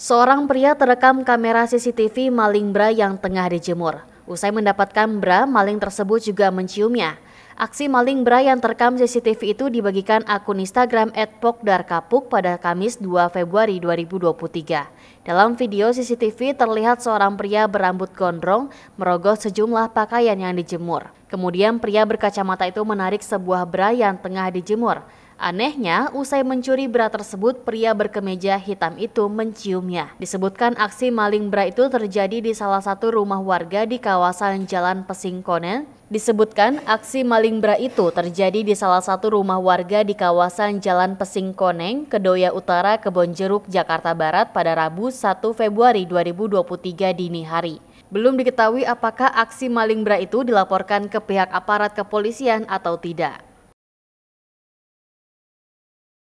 Seorang pria terekam kamera CCTV maling bra yang tengah dijemur. Usai mendapatkan bra, maling tersebut juga menciumnya. Aksi maling bra yang terekam CCTV itu dibagikan akun Instagram @pokdarkapuk pada Kamis 2 Februari 2023. Dalam video CCTV terlihat seorang pria berambut gondrong merogoh sejumlah pakaian yang dijemur. Kemudian pria berkacamata itu menarik sebuah bra yang tengah dijemur. Anehnya, usai mencuri bra tersebut, pria berkemeja hitam itu menciumnya. Disebutkan aksi maling bra itu terjadi di salah satu rumah warga di kawasan Jalan Pesingkonen. Disebutkan aksi maling bra itu terjadi di salah satu rumah warga di kawasan Jalan Pesingkoneng, Kedoya Utara, Kebonjeruk, Jakarta Barat pada Rabu 1 Februari 2023 dini hari. Belum diketahui apakah aksi maling bra itu dilaporkan ke pihak aparat kepolisian atau tidak.